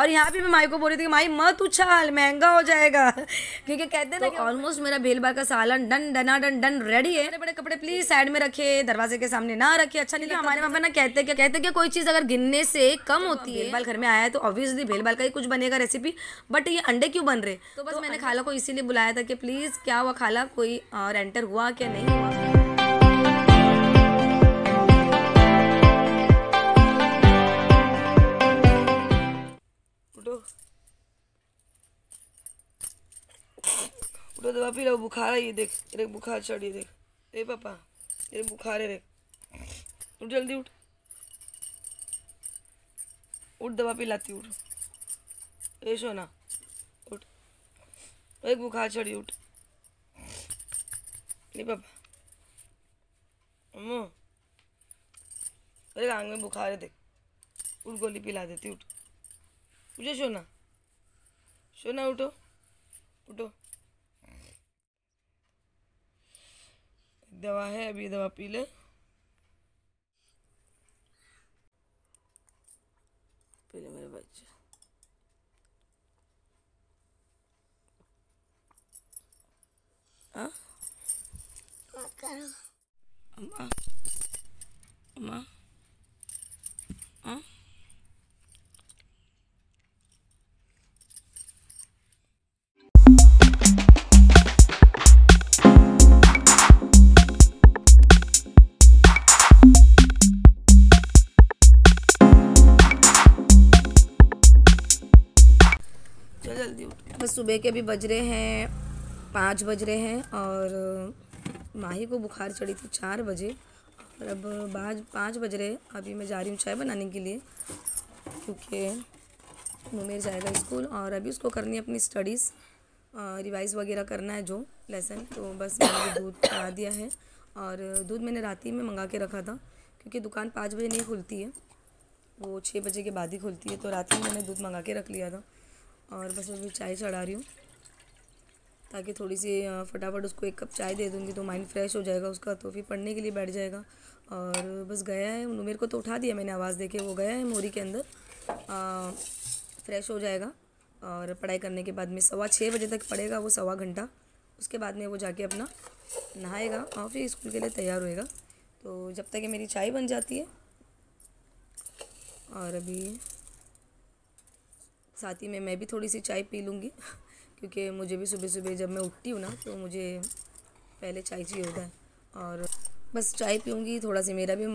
और यहाँ भी मैं माई को बोल रही थी माई मत उछाल महंगा हो जाएगा क्योंकि कहते ना ऑलमोस्ट तो मेरा बेलबा का सालन डन डना डन डन रेडी है बड़े कपड़े प्लीज साइड में रखे दरवाजे के सामने ना रखे अच्छा नहीं हमारे वहाँ पर ना कहते क्या कहते कि कोई चीज़ अगर गिनने से कम तो होती है बाल घर में आया है तो ऑब्वियसली भेलबाल का ही कुछ बनेगा रेसिपी बट ये अंडे क्यों बन रहे तो बस तो मैंने खाला को इसीलिए बुलाया था कि प्लीज़ क्या हुआ खाला कोई और एंटर हुआ क्या नहीं हुआ उठो तो पापी रहो बुखार है ये देख तेरे बुखार चढ़ ये देख ए पापा तेरे बुखार है देख उठ जल्दी उठ उठ दवा तो पिलाती उठ ए सोना उठ एक बुखार चढ़ी उठ नहीं पापा अम्मो अरे आंग में बुखार है देख उठ गोली पिला देती उठ उठो सोना सोना उठो उठो दवा है अभी दवा पी ले पी मेरे बच्चे हाँ? अम्मा अम्मा सुबह के अभी बज रहे हैं पाँच बज रहे हैं और माही को बुखार चढ़ी थी चार बजे और अब बाज पाँच बज रहे अभी मैं जा रही हूँ चाय बनाने के लिए क्योंकि मुमेर जाएगा स्कूल और अभी उसको करनी है अपनी स्टडीज़ रिवाइज़ वगैरह करना है जो लेसन तो बस मैंने दूध खा दिया है और दूध मैंने रात ही में मंगा के रखा था क्योंकि दुकान पाँच बजे नहीं खुलती है वो छः बजे के बाद ही खुलती है तो रात ही मैंने दूध मंगा के रख लिया था और बस अभी चाय चढ़ा रही हूँ ताकि थोड़ी सी फटाफट उसको एक कप चाय दे दूँगी तो माइंड फ्रेश हो जाएगा उसका तो फिर पढ़ने के लिए बैठ जाएगा और बस गया है मेरे को तो उठा दिया मैंने आवाज़ दे वो गया है मोरी के अंदर आ, फ्रेश हो जाएगा और पढ़ाई करने के बाद में सवा छः बजे तक पढ़ेगा वो सवा घंटा उसके बाद में वो जाके अपना नहाएगा और फिर स्कूल के लिए तैयार होएगा तो जब तक मेरी चाय बन जाती है और अभी साथ ही में मैं भी थोड़ी सी चाय पी लूँगी क्योंकि मुझे भी सुबह सुबह जब मैं उठती हूँ ना तो मुझे पहले चाय चाहिए होता है और बस चाय पीऊँगी थोड़ा सा मेरा भी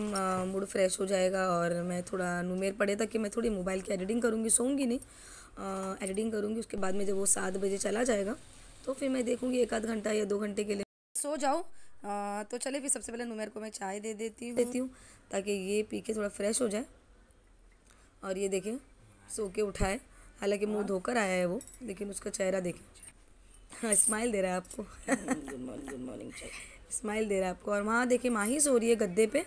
मूड फ्रेश हो जाएगा और मैं थोड़ा नुमेर पड़े तक कि मैं थोड़ी मोबाइल की एडिटिंग करूँगी सोऊंगी नहीं आ, एडिटिंग करूँगी उसके बाद में जब वो सात बजे चला जाएगा तो फिर मैं देखूँगी एक आध घंटा या दो घंटे के लिए सो जाओ तो चले फिर सबसे पहले नुमेर को मैं चाय दे देती हूँ देती हूँ ताकि ये पी के थोड़ा फ्रेश हो जाए और ये देखें सो के उठाए हालांकि मुंह धोकर आया है वो लेकिन उसका चेहरा देखें हाँ स्माइल दे रहा है आपको good morning good morning smile दे रहा है आपको और वहाँ देखिए माही सो रही है गद्दे पे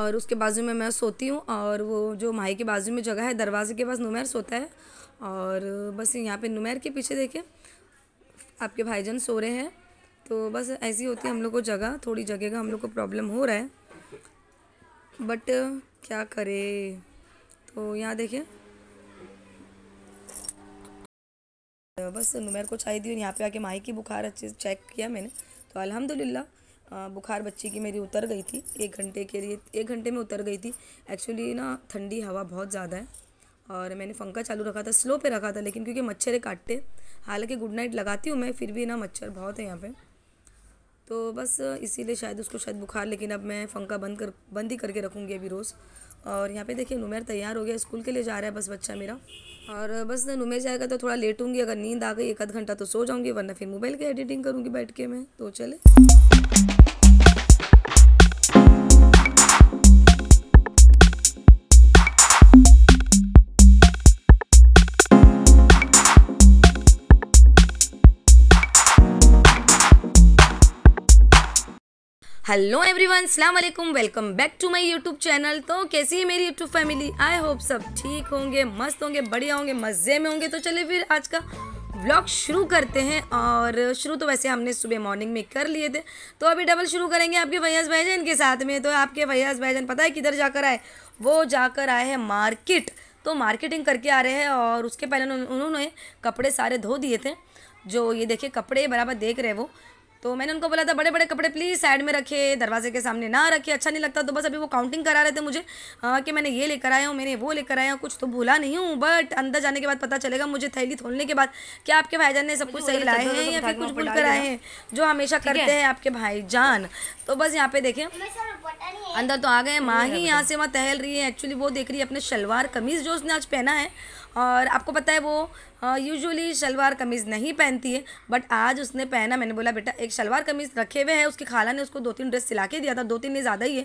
और उसके बाजू में मैं सोती हूँ और वो जो माही के बाजू में जगह है दरवाजे के पास नुमैर सोता है और बस यहाँ पे नुमैर के पीछे देखे आपके भाईजान सो रहे हैं तो बस ऐसी होती है हम लोग को जगह थोड़ी जगह का हम लोग को प्रॉब्लम हो रहा है बट क्या करे तो यहाँ देखिए बस नुमैर को चाय दी और यहाँ पे आके माही की बुखार अच्छे से चेक किया मैंने तो अलहमदिल्ला बुखार बच्ची की मेरी उतर गई थी एक घंटे के लिए एक घंटे में उतर गई थी एक्चुअली ना ठंडी हवा बहुत ज़्यादा है और मैंने पंखा चालू रखा था स्लो पे रखा था लेकिन क्योंकि मच्छर काटते हालांकि गुड नाइट लगाती हूँ मैं फिर भी ना मच्छर बहुत है यहाँ पर तो बस इसीलिए शायद उसको शायद बुखार लेकिन अब मैं फंका बंद कर बंद ही करके रखूँगी अभी रोज़ और यहाँ पे देखिए नुमेर तैयार हो गया स्कूल के लिए जा रहा है बस बच्चा मेरा और बस नुमेर जाएगा तो थोड़ा लेट होंगी अगर नींद आ गई एक आध घंटा तो सो जाऊँगी वरना फिर मोबाइल की एडिटिंग करूँगी बैठ के मैं तो चले हेलो एवरीवन अस्सलाम वालेकुम welcome back to my YouTube channel तो कैसी है मेरी यूट्यूब फैमिली आई होप सब ठीक होंगे मस्त होंगे बढ़िया होंगे मज़े में होंगे तो चलिए फिर आज का व्लॉग शुरू करते हैं और शुरू तो वैसे हमने सुबह मॉर्निंग में कर लिए थे तो अभी डबल शुरू करेंगे आपके फैयाज भाईजान के साथ में तो आपके फैयाज भाईजान पता है किधर जाकर आए वो जाकर आए हैं मार्केट तो मार्केटिंग करके आ रहे हैं और उसके पहले उन्होंने कपड़े सारे धो दिए थे जो ये देखिए कपड़े बराबर देख रहे वो तो मैंने उनको बोला था बड़े बड़े कपड़े प्लीज़ साइड में रखे दरवाजे के सामने ना रखे अच्छा नहीं लगता तो बस अभी वो काउंटिंग करा रहे थे मुझे आ, हाँ, कि मैंने ये लेकर आया हूँ मैंने वो लेकर आया हूँ कुछ तो भूला नहीं हूँ बट अंदर जाने के बाद पता चलेगा मुझे थैली खोलने के बाद क्या आपके भाई ने सब कुछ सही लाए हैं या फिर कुछ भूल कर आए हैं जो हमेशा करते हैं आपके भाईजान तो बस यहाँ पे देखें अंदर तो आ गए माँ ही यहाँ से वहाँ टहल रही है एक्चुअली वो देख रही है अपने शलवार कमीज़ जो उसने आज पहना है और आपको पता है वो यूजुअली हाँ, शलवार कमीज़ नहीं पहनती है बट आज उसने पहना मैंने बोला बेटा एक शलवार कमीज़ रखे हुए हैं उसकी खाला ने उसको दो तीन ड्रेस सिला के दिया था दो तीन नहीं ज़्यादा ही है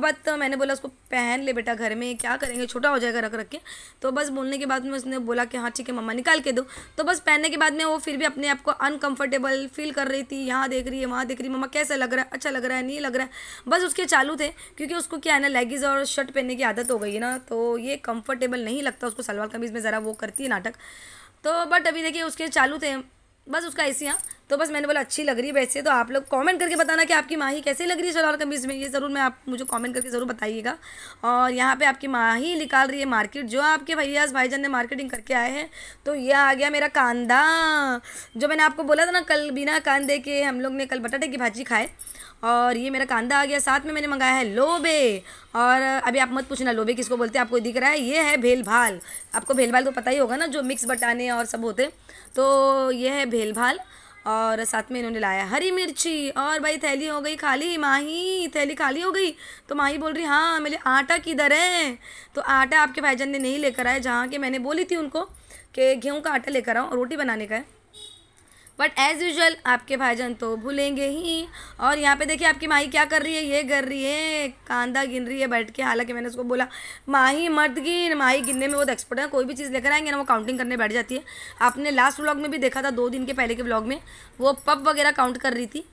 बट हाँ, मैंने बोला उसको पहन ले बेटा घर में क्या करेंगे छोटा हो जाएगा रख रख के तो बस बोलने के बाद में उसने बोला कि हाँ ठीक है मम्मा निकाल के दो तो बस पहनने के बाद में वो फिर भी अपने आप को अनकम्फर्टेबल फील कर रही थी यहाँ देख रही है वहाँ देख रही है मम्मा कैसा लग रहा है अच्छा लग रहा है नहीं लग रहा है बस उसके चालू थे क्योंकि उसको क्या है ना लेगीज़ और शर्ट पहनने की आदत हो गई है ना तो ये कम्फर्टेबल नहीं लगता उसको सलवार कमीज़ में ज़रा वो करती है नाटक तो बट अभी देखिए उसके चालू थे बस उसका ऐसी यहाँ तो बस मैंने बोला अच्छी लग रही है वैसे तो आप लोग कमेंट करके बताना कि आपकी माही कैसे लग रही है सलवार कमीज में ये ज़रूर मैं आप मुझे कमेंट करके ज़रूर बताइएगा और यहाँ पे आपकी माही निकाल रही है मार्केट जो आपके भैयास भाईजान ने मार्केटिंग करके आए हैं तो ये आ गया मेरा कांदा जो मैंने आपको बोला था ना कल बिना कांदे के हम लोग ने कल बटाटे की भाजी खाए और ये मेरा कांदा आ गया साथ में मैंने मंगाया है लोबे और अभी आप मत पूछना लोबे किसको बोलते हैं आपको दिख रहा है ये है भेल भाल आपको भेल भाल तो पता ही होगा ना जो मिक्स बटाने और सब होते हैं तो यह है भेल भाल और साथ में इन्होंने लाया हरी मिर्ची और भाई थैली हो गई खाली माही थैली खाली हो गई तो माही बोल रही हाँ मेरे आटा किधर है तो आटा आपके भाईजान ने नहीं लेकर आए जहाँ के मैंने बोली थी उनको कि गेहूँ का आटा लेकर आओ रोटी बनाने का है बट एज़ यूजल आपके भाईजान तो भूलेंगे ही और यहाँ पे देखिए आपकी माही क्या कर रही है ये कर रही है कांदा गिन रही है बैठ के हालांकि मैंने उसको बोला माही मर्द गिन माही गिनने में बहुत एक्सपर्ट है कोई भी चीज़ लेकर आएंगे ना वो काउंटिंग करने बैठ जाती है आपने लास्ट व्लॉग में भी देखा था दो दिन के पहले के ब्लॉग में वो पब वगैरह काउंट कर रही थी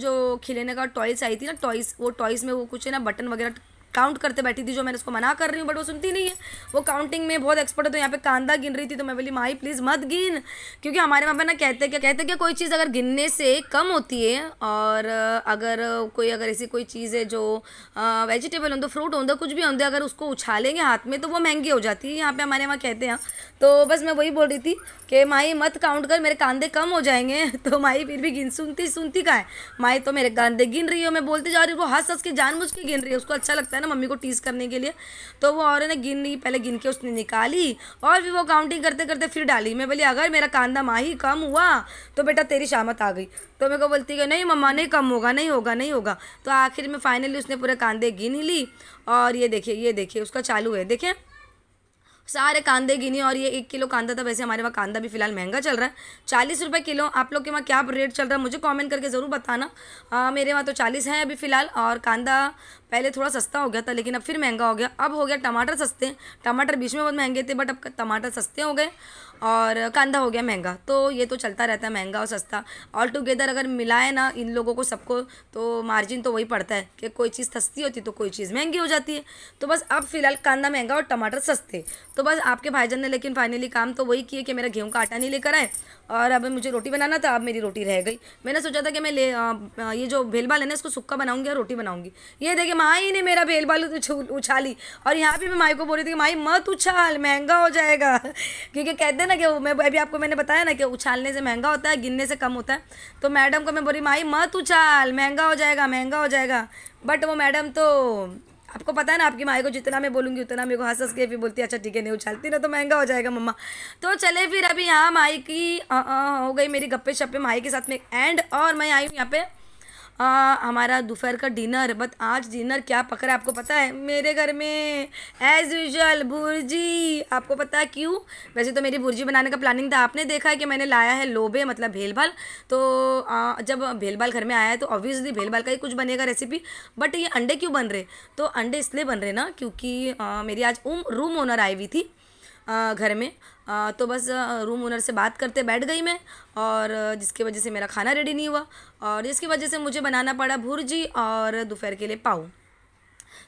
जो खिलने का टॉयस आई थी ना टॉयस वो टॉयस में वो कुछ है ना बटन वगैरह काउंट करते बैठी थी जो मैंने उसको मना कर रही हूँ बट वो सुनती नहीं है वो काउंटिंग में बहुत एक्सपर्ट है तो यहाँ पे कांदा गिन रही थी तो मैं बोली माई प्लीज़ मत गिन क्योंकि हमारे वहाँ पर ना कहते क्या कहते क्या कोई चीज़ अगर गिनने से कम होती है और अगर कोई अगर ऐसी कोई चीज़ है जो वेजिटेबल होंगे फ्रूट होंगे कुछ भी होंगे तो अगर उसको उछालेंगे हाथ में तो वो महंगी हो जाती है यहाँ पे हमारे वहाँ कहते हैं तो बस मैं वही बोल रही थी कि माई मत काउंट कर मेरे कांदे कम हो जाएंगे तो माई फिर भी गिन सुनती सुनती का है माई तो मेरे कांदे गिन रही है मैं बोलती जा रही हूँ वो हंस हंस के जानबूझ के गिन रही है उसको अच्छा लगता है ना मम्मी को टीज करने के लिए तो वो और ना गिन रही पहले गिन के उसने निकाली और भी वो काउंटिंग करते करते फिर डाली मैं बोली अगर मेरा कांदा माही कम हुआ तो बेटा तेरी शामत आ गई तो मेरे को बोलती है नहीं मम्मा नहीं कम होगा नहीं होगा नहीं होगा तो आखिर में फाइनली उसने पूरे कांदे गिन ली और ये देखिए ये देखिए उसका चालू है देखें सारे कांदे गिनी और ये एक किलो कांदा था वैसे हमारे वहाँ कांदा भी फिलहाल महंगा चल रहा है चालीस रुपये किलो आप लोग के वहाँ क्या रेट चल रहा है मुझे कमेंट करके ज़रूर बताना आ, मेरे वहाँ तो चालीस है अभी फ़िलहाल और कांदा पहले थोड़ा सस्ता हो गया था लेकिन अब फिर महंगा हो गया अब हो गया टमाटर सस्ते टमाटर बीच में बहुत महंगे थे बट अब टमाटर सस्ते हो गए और कांदा हो गया महंगा तो ये तो चलता रहता है महंगा और सस्ता ऑल टुगेदर अगर मिलाए ना इन लोगों को सबको तो मार्जिन तो वही पड़ता है कि कोई चीज़ सस्ती होती तो कोई चीज़ महंगी हो जाती है तो बस अब फिलहाल कांदा महंगा और टमाटर सस्ते तो बस आपके भाईजन ने लेकिन फाइनली काम तो वही किए कि मेरा गेहूँ का आटा नहीं लेकर आए और अब मुझे रोटी बनाना था अब मेरी रोटी रह गई मैंने सोचा था कि मैं ले आ, ये जो भेलबाल है ना इसको सुक्का बनाऊंगी और रोटी बनाऊंगी ये देखिए माई ने मेरा भेलबाल उछाली और यहाँ भी मैं माई को बोल रही थी कि माई मत उछाल महंगा हो जाएगा क्योंकि कहते हैं ना कि मैं अभी आपको मैंने बताया ना कि उछालने से महंगा होता है गिनने से कम होता है तो मैडम को मैं बोली माई मत उछाल महंगा हो जाएगा महंगा हो जाएगा बट वो मैडम तो आपको पता है ना आपकी माई को जितना मैं बोलूँगी उतना मेरे को हंस हंस के भी बोलती है अच्छा ठीक है नहीं उछालती ना तो महंगा हो जाएगा मम्मा तो चले फिर अभी यहाँ माई की आ, आ, हो गई मेरी गप्पे शप्पे माई के साथ में एंड और मैं आई हूँ यहाँ पे आ, हमारा दोपहर का डिनर बट आज डिनर क्या पक रहा है आपको पता है मेरे घर में एज़ यूजल भुर्जी आपको पता है क्यों वैसे तो मेरी भुर्जी बनाने का प्लानिंग था आपने देखा है कि मैंने लाया है लोबे मतलब भेलभाल तो आ, जब भेलभाल घर में आया है तो ऑब्वियसली भेलभाल का ही कुछ बनेगा रेसिपी बट ये अंडे क्यों बन रहे तो अंडे इसलिए बन रहे ना क्योंकि आ, मेरी आज उम रूम ओनर आई हुई थी घर में तो बस रूम ओनर से बात करते बैठ गई मैं और जिसकी वजह से मेरा खाना रेडी नहीं हुआ और जिसकी वजह से मुझे बनाना पड़ा भुर्जी और दोपहर के लिए पाव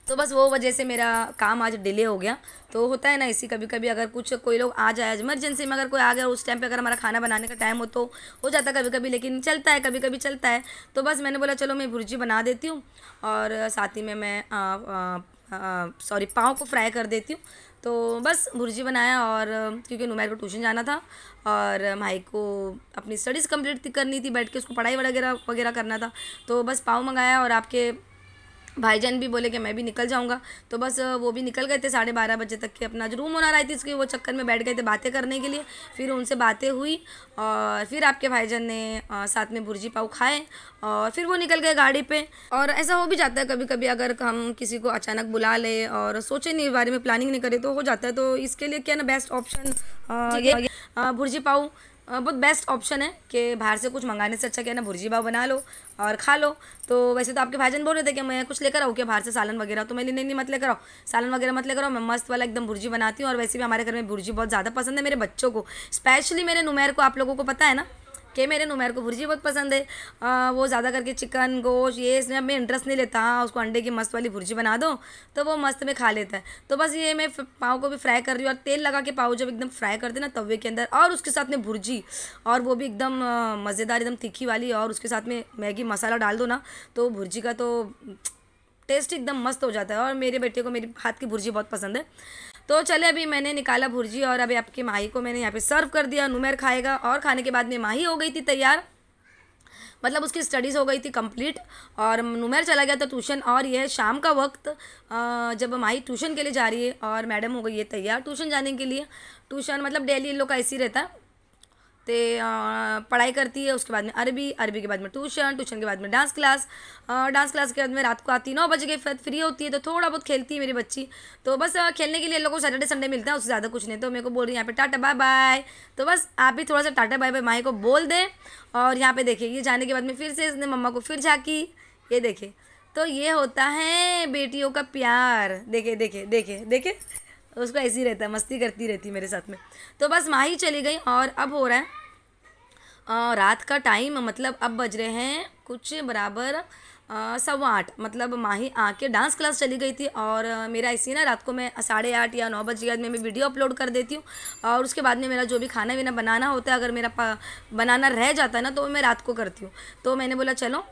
तो बस वो वजह से मेरा काम आज डिले हो गया तो होता है ना इसी कभी कभी अगर कुछ कोई लोग आ जाए इमरजेंसी में अगर कोई आ गया उस टाइम पे अगर हमारा खाना बनाने का टाइम हो तो हो जाता है कभी कभी लेकिन चलता है कभी कभी चलता है तो बस मैंने बोला चलो मैं भुर्जी बना देती हूँ और साथ ही में मैं सॉरी पाँव को फ्राई कर देती हूँ तो बस भुर्जी बनाया और क्योंकि नुमैर को ट्यूशन जाना था और भाई को अपनी स्टडीज़ कंप्लीट करनी थी बैठ के उसको पढ़ाई वगैरह वगैरह करना था तो बस पाव मंगाया और आपके भाईजान भी बोले कि मैं भी निकल जाऊंगा तो बस वो भी निकल गए थे साढ़े बारह बजे तक के अपना जो रूम होना रही थी उसके वो चक्कर में बैठ गए थे बातें करने के लिए फिर उनसे बातें हुई और फिर आपके भाईजान ने साथ में भुर्जी पाव खाए और फिर वो निकल गए गाड़ी पे और ऐसा हो भी जाता है कभी कभी अगर हम किसी को अचानक बुला ले और सोचे नहीं बारे में प्लानिंग नहीं करें तो हो जाता है तो इसके लिए क्या ना बेस्ट ऑप्शन भुर्जी पाव बहुत बेस्ट ऑप्शन है कि बाहर से कुछ मंगाने से अच्छा क्या ना भुर्जी भाव बना लो और खा लो तो वैसे तो आपके भाईजन बोल रहे थे कि मैं कुछ लेकर आऊँ क्या बाहर से सालन वगैरह तो मैंने नहीं नहीं मत लेकर आओ सालन वगैरह मत लेकर आओ मैं मस्त वाला एकदम भुर्जी बनाती हूँ और वैसे भी हमारे घर में भुर्जी बहुत ज़्यादा पसंद है मेरे बच्चों को स्पेशली मेरे नुमैर को आप लोगों को पता है ना कि मेरे नुमैर को भुर्जी बहुत पसंद है आ, वो ज़्यादा करके चिकन गोश्त ये इसमें मैं इंटरेस्ट नहीं लेता उसको अंडे की मस्त वाली भुर्जी बना दो तो वो मस्त में खा लेता है तो बस ये मैं पाव को भी फ्राई कर रही हूँ और तेल लगा के पाव जब एकदम फ्राई करते ना तवे के अंदर और उसके साथ में भुर्जी और वो भी एकदम मज़ेदार एकदम तीखी वाली और उसके साथ में मैगी मसाला डाल दो ना तो भुर्जी का तो टेस्ट एकदम मस्त हो जाता है और मेरे बेटे को मेरी हाथ की भुर्जी बहुत पसंद है तो चले अभी मैंने निकाला भुर्जी और अभी आपकी माही को मैंने यहाँ पे सर्व कर दिया नुमेर खाएगा और खाने के बाद में माही हो गई थी तैयार मतलब उसकी स्टडीज़ हो गई थी कंप्लीट और नुमेर चला गया था ट्यूशन और यह शाम का वक्त जब माही ट्यूशन के लिए जा रही है और मैडम हो गई है तैयार ट्यूशन जाने के लिए ट्यूशन मतलब डेली इन लोग का ऐसे ही रहता है तो पढ़ाई करती है उसके बाद में अरबी अरबी के बाद में ट्यूशन ट्यूशन के बाद में डांस क्लास डांस क्लास के बाद में रात को आती है नौ बजे के बाद फ्री होती है तो थोड़ा बहुत खेलती है मेरी बच्ची तो बस खेलने के लिए लोगों को सैटरडे संडे मिलता है उससे ज़्यादा कुछ नहीं तो मेरे को बोल रही है यहाँ पे टाटा बाय बाय तो बस आप भी थोड़ा सा टाटा बाय बाय माए को बोल दें और यहाँ पर देखिए ये जाने के बाद में फिर से इसने मम्मा को फिर झाँकी ये देखे तो ये होता है बेटियों का प्यार देखे देखे देखे देखे उसको ऐसे ही रहता है मस्ती करती रहती मेरे साथ में तो बस माही चली गई और अब हो रहा है आ, रात का टाइम मतलब अब बज रहे हैं कुछ बराबर सवा आठ मतलब माही आके डांस क्लास चली गई थी और मेरा ऐसी ना रात को मैं साढ़े आठ या नौ बजे बाद में मैं वीडियो अपलोड कर देती हूँ और उसके बाद में मेरा जो भी खाना वीना बनाना होता है अगर मेरा बनाना रह जाता है ना तो मैं रात को करती हूँ तो मैंने बोला चलो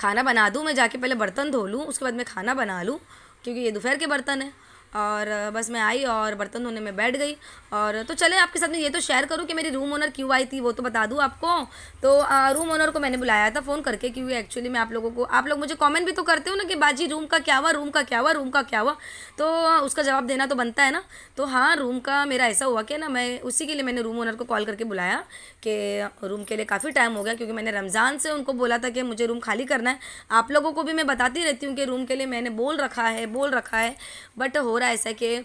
खाना बना दूँ मैं जाके पहले बर्तन धो लूँ उसके बाद मैं खाना बना लूँ क्योंकि ये दोपहर के बर्तन है और बस मैं आई और बर्तन धोने में बैठ गई और तो चले आपके साथ में ये तो शेयर करूँ कि मेरी रूम ओनर क्यों आई थी वो तो बता दूँ आपको तो आ, रूम ओनर को मैंने बुलाया था फ़ोन करके क्योंकि एक्चुअली मैं आप लोगों को आप लोग मुझे कॉमेंट भी तो करते हो ना कि बाजी रूम का क्या हुआ रूम का क्या हुआ रूम का क्या हुआ तो उसका जवाब देना तो बनता है ना तो हाँ रूम का मेरा ऐसा हुआ कि ना मैं उसी के लिए मैंने रूम ओनर को कॉल करके बुलाया कि रूम के लिए काफ़ी टाइम हो गया क्योंकि मैंने रमज़ान से उनको बोला था कि मुझे रूम खाली करना है आप लोगों को भी मैं बताती रहती हूँ कि रूम के लिए मैंने बोल रखा है बोल रखा है बट हो रहा है ऐसा कि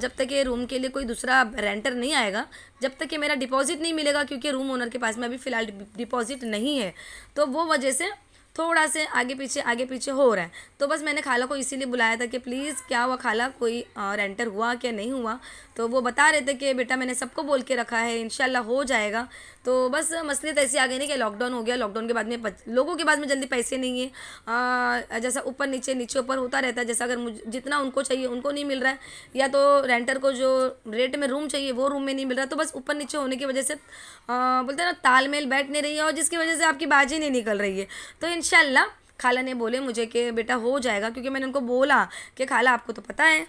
जब तक ये रूम के लिए कोई दूसरा रेंटर नहीं आएगा जब तक कि मेरा डिपॉजिट नहीं मिलेगा क्योंकि रूम ओनर के पास में अभी फ़िलहाल डिपॉजिट नहीं है तो वो वजह से थोड़ा से आगे पीछे आगे पीछे हो रहा है तो बस मैंने खाला को इसीलिए बुलाया था कि प्लीज़ क्या हुआ खाला कोई रेंटर हुआ क्या नहीं हुआ तो वो बता रहे थे कि बेटा मैंने सबको बोल के रखा है इन हो जाएगा तो बस मसले तो ऐसे आ गए नहीं कि लॉकडाउन हो गया लॉकडाउन के बाद में लोगों के बाद में जल्दी पैसे नहीं है आ, जैसा ऊपर नीचे नीचे ऊपर होता रहता है जैसा अगर मुझ जितना उनको चाहिए उनको नहीं मिल रहा है या तो रेंटर को जो रेट में रूम चाहिए वो रूम में नहीं मिल रहा तो बस ऊपर नीचे होने की वजह से बोलते हैं ना तालमेल बैठ नहीं रही है और जिसकी वजह से आपकी बाजी नहीं निकल रही है तो इनशाला खाला ने बोले मुझे कि बेटा हो जाएगा क्योंकि मैंने उनको बोला कि खाला आपको तो पता है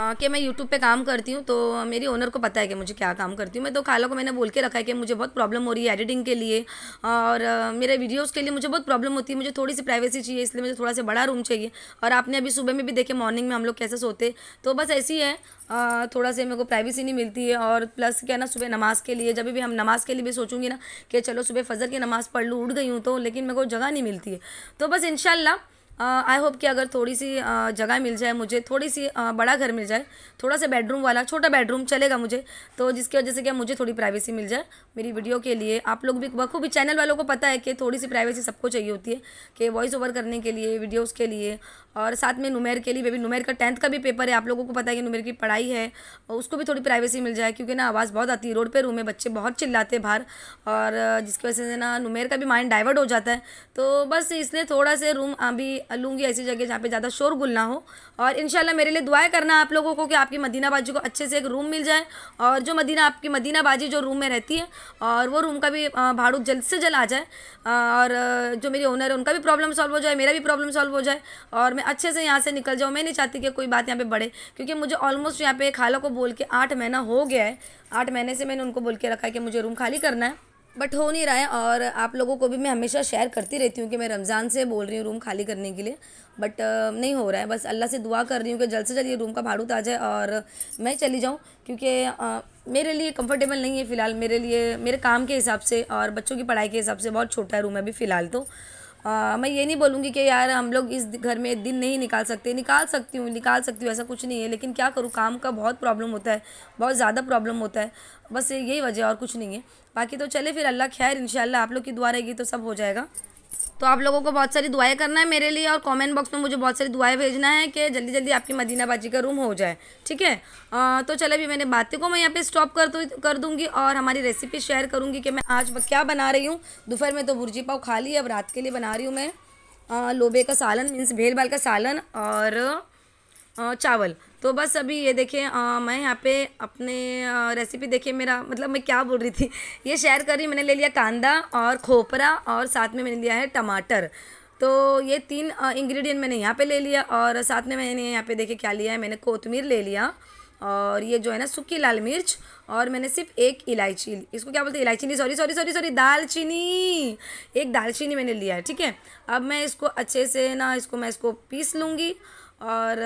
कि मैं यूट्यूब पे काम करती हूँ तो मेरी ओनर को पता है कि मुझे क्या काम करती हूँ मैं तो खाला को मैंने बोल के रखा है कि मुझे बहुत प्रॉब्लम हो रही है एडिटिंग के लिए और मेरे वीडियोज़ के लिए मुझे बहुत प्रॉब्लम होती है मुझे थोड़ी सी प्राइवेसी चाहिए इसलिए मुझे थोड़ा सा बड़ा रूम चाहिए और आपने अभी सुबह में भी देखे मॉर्निंग में हम लोग कैसे सोते तो बस ऐसी है आ, थोड़ा सा मेरे को प्राइवेसी नहीं मिलती है और प्लस क्या ना सुबह नमाज़ के लिए जब भी हम नमाज़ के लिए भी सोचूंगी ना कि चलो सुबह फजर की नमाज़ पढ़ लूँ उठ गई हूँ तो लेकिन मेरे को जगह नहीं मिलती है तो बस इनशाला आई होप कि अगर थोड़ी सी जगह मिल जाए मुझे थोड़ी सी बड़ा घर मिल जाए थोड़ा सा बेडरूम वाला छोटा बेडरूम चलेगा मुझे तो जिसकी वजह से क्या मुझे थोड़ी प्राइवेसी मिल जाए मेरी वीडियो के लिए आप लोग भी बखूबी चैनल वालों को पता है कि थोड़ी सी प्राइवेसी सबको चाहिए होती है कि वॉइस ओवर करने के लिए वीडियोज़ के लिए और साथ में नुमेर के लिए बेबी नुमेर का टेंथ का भी पेपर है आप लोगों को पता है कि नुमेर की पढ़ाई है उसको भी थोड़ी प्राइवेसी मिल जाए क्योंकि ना आवाज़ बहुत आती है रोड पर रूम है बच्चे बहुत चिल्लाते बाहर और जिसकी वजह से ना नुमेर का भी माइंड डाइवर्ट हो जाता है तो बस इसलिए थोड़ा से रूम अभी लूँगी ऐसी जगह जहाँ पे ज़्यादा शोर ना हो और इन मेरे लिए दुआएं करना आप लोगों को कि आपकी मदीना बाजी को अच्छे से एक रूम मिल जाए और जो मदीना आपकी मदीना बाजी जो रूम में रहती है और वो रूम का भी भाड़ू जल्द से जल्द आ जाए और जो मेरी ओनर है उनका भी प्रॉब्लम सॉल्व हो जाए मेरा भी प्रॉब्लम सॉल्व हो जाए और मैं अच्छे से यहाँ से निकल जाऊँ मैं नहीं चाहती कि कोई बात यहाँ पर बढ़े क्योंकि मुझे ऑलमोस्ट यहाँ पे खाला को बोल के आठ महीना हो गया है आठ महीने से मैंने उनको बोल के रखा है कि मुझे रूम खाली करना है बट हो नहीं रहा है और आप लोगों को भी मैं हमेशा शेयर करती रहती हूँ कि मैं रमज़ान से बोल रही हूँ रूम खाली करने के लिए बट नहीं हो रहा है बस अल्लाह से दुआ कर रही हूँ कि जल्द से जल्द ये रूम का भाड़ू आ जाए और मैं चली जाऊँ क्योंकि मेरे लिए कंफर्टेबल नहीं है फ़िलहाल मेरे लिए मेरे काम के हिसाब से और बच्चों की पढ़ाई के हिसाब से बहुत छोटा रूम है अभी फ़िलहाल तो आ, मैं ये नहीं बोलूँगी कि यार हम लोग इस घर में दिन नहीं निकाल सकते निकाल सकती हूँ निकाल सकती हूँ ऐसा कुछ नहीं है लेकिन क्या करूँ काम का बहुत प्रॉब्लम होता है बहुत ज़्यादा प्रॉब्लम होता है बस यही वजह और कुछ नहीं है बाकी तो चले फिर अल्लाह खैर इन आप लोग की दुआ रहेगी तो सब हो जाएगा तो आप लोगों को बहुत सारी दुआएं करना है मेरे लिए और कमेंट बॉक्स में मुझे बहुत सारी दुआएं भेजना है कि जल्दी जल्दी आपकी मदीना बाजी का रूम हो जाए ठीक है तो चले भी मैंने बातें को मैं यहाँ पे स्टॉप कर दू कर दूँगी और हमारी रेसिपी शेयर करूंगी कि मैं आज क्या बना रही हूँ दोपहर में तो भुर्जी पाव खा ली अब रात के लिए बना रही हूँ मैं लोबे का सालन मीन्स भेल बाल का सालन और चावल तो बस अभी ये देखें मैं यहाँ पे अपने रेसिपी देखिए मेरा मतलब मैं क्या बोल रही थी ये शेयर कर रही मैंने ले लिया कांदा और खोपरा और साथ में मैंने लिया है टमाटर तो ये तीन इंग्रेडिएंट मैंने यहाँ पे ले लिया और साथ में मैंने यहाँ पे देखे क्या लिया है मैंने कोतमीर ले लिया और ये जो है ना सूखी लाल मिर्च और मैंने सिर्फ एक इलायची इसको क्या बोलते हैं इलायची सॉरी सॉरी सॉरी सॉरी दालचीनी एक दालचीनी मैंने लिया है ठीक है अब मैं इसको अच्छे से ना इसको मैं इसको पीस लूँगी और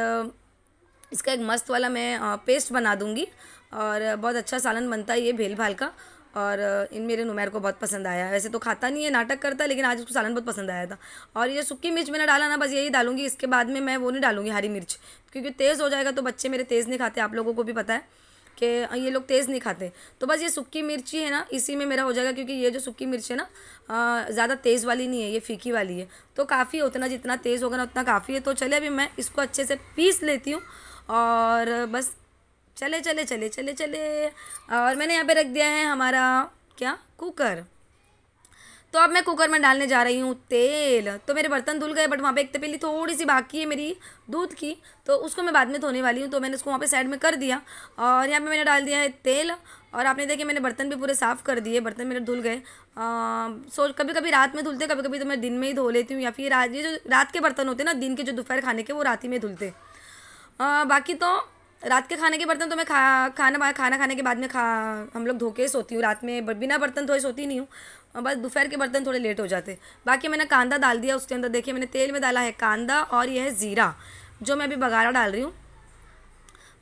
इसका एक मस्त वाला मैं पेस्ट बना दूँगी और बहुत अच्छा सालन बनता है ये भेल भाल का और इन मेरे नुमैर को बहुत पसंद आया वैसे तो खाता नहीं है नाटक करता लेकिन आज उसको सालन बहुत पसंद आया था और ये सूखी मिर्च मैंने डाला ना बस यही डालूंगी इसके बाद में मैं वो नहीं डालूंगी हरी मिर्च क्योंकि तेज़ हो जाएगा तो बच्चे मेरे तेज़ नहीं खाते आप लोगों को भी पता है कि ये लोग तेज़ नहीं खाते तो बस ये सूखी मिर्ची है ना इसी में मेरा हो जाएगा क्योंकि ये जो सूखी मिर्च है ना ज़्यादा तेज़ वाली नहीं है ये फीकी वाली है तो काफ़ी उतना जितना तेज़ होगा ना उतना काफ़ी है तो चले अभी मैं इसको अच्छे से पीस लेती हूँ और बस चले चले चले चले चले और मैंने यहाँ पे रख दिया है हमारा क्या कुकर तो अब मैं कुकर में डालने जा रही हूँ तेल तो मेरे बर्तन धुल गए बट वहाँ पे एक तपेली थोड़ी सी बाकी है मेरी दूध की तो उसको मैं बाद में धोने वाली हूँ तो मैंने उसको वहाँ पे साइड में कर दिया और यहाँ पे मैंने डाल दिया है तेल और आपने देखे मैंने बर्तन भी पूरे साफ़ कर दिए बर्तन मेरे धुल गए सो कभी कभी रात में धुलते कभी कभी तो मैं दिन में ही धो लेती हूँ या फिर रात ये जो रात के बर्तन होते हैं ना दिन के जो दोपहर खाने के वो रात ही में धुलते आ, बाकी तो रात के खाने के बर्तन तो मैं खा खाना खाना खाने के बाद में खा हम लोग धोखे के सोती हूँ रात में बिना बर्तन धोए सोती नहीं हूँ बस दोपहर के बर्तन थोड़े लेट हो जाते बाकी मैंने कांदा डाल दिया उसके अंदर देखिए मैंने तेल में डाला है कांदा और यह है ज़ीरा जो मैं अभी बघारा डाल रही हूँ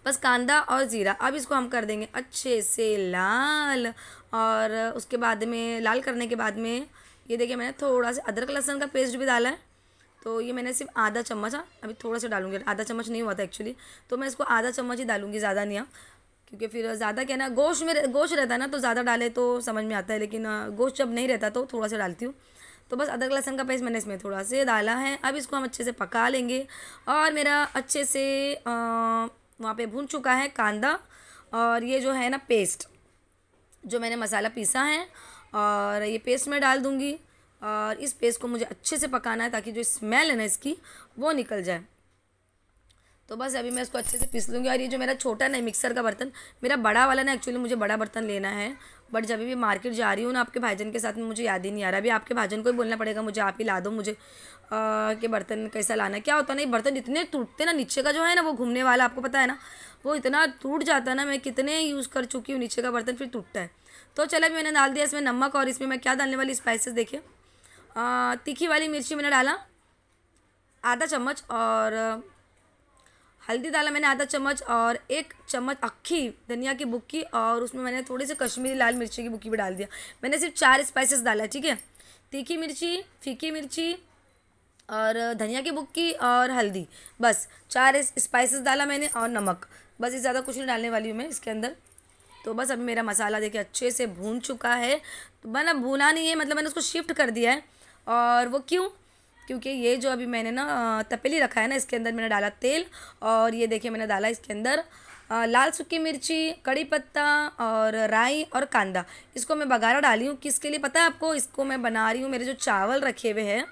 बस कांदा और ज़ीरा अब इसको हम कर देंगे अच्छे से लाल और उसके बाद में लाल करने के बाद में ये देखिए मैंने थोड़ा सा अदरक लहसुन का पेस्ट भी डाला है तो ये मैंने सिर्फ आधा चम्मच हाँ, अभी थोड़ा सा डालूंगी आधा चम्मच नहीं हुआ था एक्चुअली तो मैं इसको आधा चम्मच ही डालूंगी ज़्यादा नहीं हाँ, क्योंकि फिर ज़्यादा क्या ना गोश्त में गोश्त रहता है ना तो ज़्यादा डाले तो समझ में आता है लेकिन हाँ, गोश्त जब नहीं रहता तो थोड़ा सा डालती हूँ तो बस अदरक लहसन का पेस्ट मैंने इसमें थोड़ा से डाला है अब इसको हम अच्छे से पका लेंगे और मेरा अच्छे से वहाँ पे भून चुका है कांदा और ये जो है ना पेस्ट जो मैंने मसाला पीसा है और ये पेस्ट मैं डाल दूँगी और इस पेस्ट को मुझे अच्छे से पकाना है ताकि जो स्मेल है ना इसकी वो निकल जाए तो बस अभी मैं इसको अच्छे से पीस लूँगी और ये जो मेरा छोटा ना मिक्सर का बर्तन मेरा बड़ा वाला ना एक्चुअली मुझे बड़ा बर्तन लेना है बट जब भी मार्केट जा रही हूँ ना आपके भाईजन के साथ में मुझे याद ही नहीं आ रहा अभी आपके भाईजन को ही बोलना पड़ेगा मुझे आप ही ला दो मुझे के बर्तन कैसा लाना क्या होता ना ये बर्तन इतने टूटते ना नीचे का जो है ना वो घूमने वाला आपको पता है ना वो इतना टूट जाता है ना मैं कितने यूज़ कर चुकी हूँ नीचे का बर्तन फिर टूटता है तो चले मैंने डाल दिया इसमें नमक और इसमें मैं क्या डालने वाली स्पाइसेस देखिए तीखी वाली मिर्ची मैंने डाला आधा चम्मच और हल्दी डाला मैंने आधा चम्मच और एक चम्मच अक्खी धनिया की बुक्की और उसमें मैंने थोड़ी सी कश्मीरी लाल मिर्ची की बुक्की भी डाल दिया मैंने सिर्फ चार स्पाइसेस डाला ठीक है तीखी मिर्ची फीकी मिर्ची और धनिया की बुक्की और हल्दी बस चार स्पाइसेस डाला मैंने और नमक बस ये ज़्यादा कुछ नहीं डालने वाली हूँ मैं इसके अंदर तो बस अभी मेरा मसाला देखिए अच्छे से भून चुका है तो मैंने भूना नहीं है मतलब मैंने उसको शिफ्ट कर दिया है और वो क्यों क्योंकि ये जो अभी मैंने ना तपेली रखा है ना इसके अंदर मैंने डाला तेल और ये देखिए मैंने डाला इसके अंदर लाल सूखी मिर्ची कड़ी पत्ता और राई और कांदा इसको मैं बघारा डाली हूँ किसके लिए पता है आपको इसको मैं बना रही हूँ मेरे जो चावल रखे हुए हैं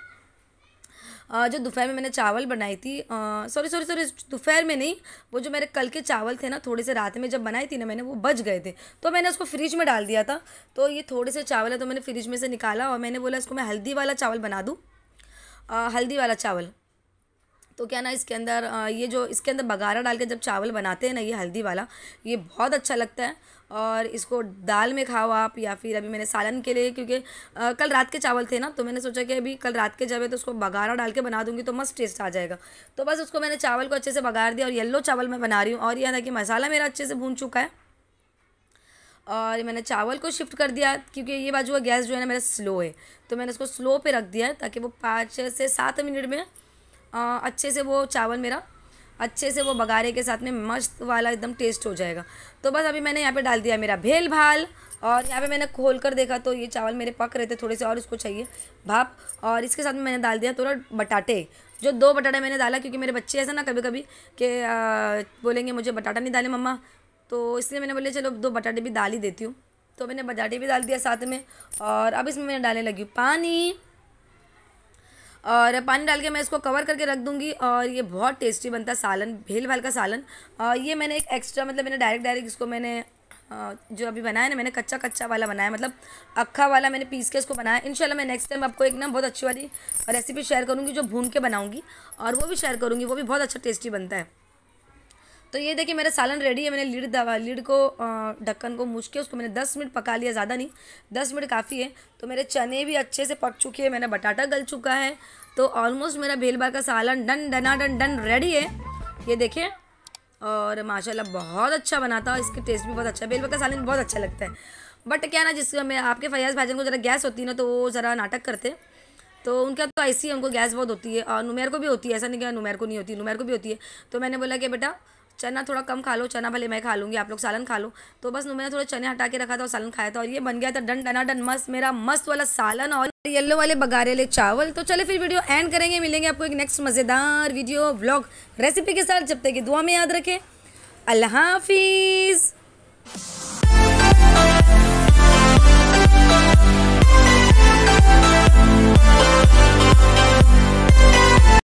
जो दोपहर में मैंने चावल बनाई थी सॉरी सॉरी सॉरी दोपहर में नहीं वो जो मेरे कल के चावल थे ना थोड़े से रात में जब बनाई थी ना मैंने वो बच गए थे तो मैंने उसको फ्रिज में डाल दिया था तो ये थोड़े से चावल है तो मैंने फ्रिज में से निकाला और मैंने बोला इसको मैं हल्दी वाला चावल बना दूँ हल्दी वाला चावल तो क्या ना इसके अंदर ये जो इसके अंदर बघारा डाल के जब चावल बनाते हैं ना ये हल्दी वाला ये बहुत अच्छा लगता है और इसको दाल में खाओ आप या फिर अभी मैंने सालन के लिए क्योंकि आ, कल रात के चावल थे ना तो मैंने सोचा कि अभी कल रात के जब है तो उसको बघारा डाल के बना दूँगी तो मस्त टेस्ट आ जाएगा तो बस उसको मैंने चावल को अच्छे से बघार दिया और येल्लो चावल मैं बना रही हूँ और यह था कि मसाला मेरा अच्छे से भून चुका है और मैंने चावल को शिफ्ट कर दिया क्योंकि ये बाजू का गैस जो है ना मेरा स्लो है तो मैंने उसको स्लो पर रख दिया है ताकि वो पाँच से सात मिनट में आ, अच्छे से वो चावल मेरा अच्छे से वो बघारे के साथ में मस्त वाला एकदम टेस्ट हो जाएगा तो बस अभी मैंने यहाँ पे डाल दिया मेरा भेल भाल और यहाँ पे मैंने खोल कर देखा तो ये चावल मेरे पक रहे थे थोड़े से और उसको चाहिए भाप और इसके साथ में मैंने डाल दिया थोड़ा बटाटे जो दो बटाटे मैंने डाला क्योंकि मेरे बच्चे ऐसे ना कभी कभी कि बोलेंगे मुझे बटाटा नहीं डाले मम्मा तो इसलिए मैंने बोले चलो दो बटाटे भी डाल ही देती हूँ तो मैंने बटाटे भी डाल दिया साथ में और अब इसमें मैंने डालने लगी पानी और पानी डाल के मैं इसको कवर करके रख दूँगी और ये बहुत टेस्टी बनता है सालन भेल भाल का सालन और ये मैंने एक एक्स्ट्रा मतलब मैंने डायरेक्ट डायरेक्ट इसको मैंने जो अभी बनाया ना मैंने कच्चा कच्चा वाला बनाया मतलब अक्खा वाला मैंने पीस के इसको बनाया इंशाल्लाह मैं नेक्स्ट टाइम आपको एक ना बहुत अच्छी वाली रेसिपी शेयर करूँगी जो भून के बनाऊँगी और वो भी शेयर करूँगी वो भी बहुत अच्छा टेस्टी बनता है तो ये देखिए मेरा सालन रेडी है मैंने लीड दवा लीड को ढक्कन को मूछ के उसको मैंने दस मिनट पका लिया ज़्यादा नहीं दस मिनट काफ़ी है तो मेरे चने भी अच्छे से पक चुके हैं मैंने बटाटा गल चुका है तो ऑलमोस्ट मेरा भेलबा का सालन डन डना डन डन रेडी है ये देखिए और माशाल्लाह बहुत अच्छा बनाता है इसके टेस्ट भी बहुत अच्छा है बेलबा का सालन बहुत अच्छा लगता है बट क्या ना जिस मैं आपके फयाज भाजन को ज़रा गैस होती है ना तो वो ज़रा नाटक करते तो उनका तो ऐसी है उनको गैस बहुत होती है और नुमैर को भी होती है ऐसा नहीं क्या नुमैर को नहीं होती नुमैर को भी होती है तो मैंने बोला कि बेटा चना थोड़ा कम खा लो चना भले मैं खा लूँगी आप लोग सालन खा लो तो बस मैंने थोड़ा चने हटा के रखा था और सालन खाया था और ये बन गया था डन डना डन मस्त मेरा मस्त वाला सालन और येलो वाले ले चावल तो चले फिर वीडियो एंड करेंगे मिलेंगे आपको एक नेक्स्ट मज़ेदार वीडियो ब्लॉग रेसिपी के साथ जब तक दुआ में याद रखें अल्लाह हाफिज़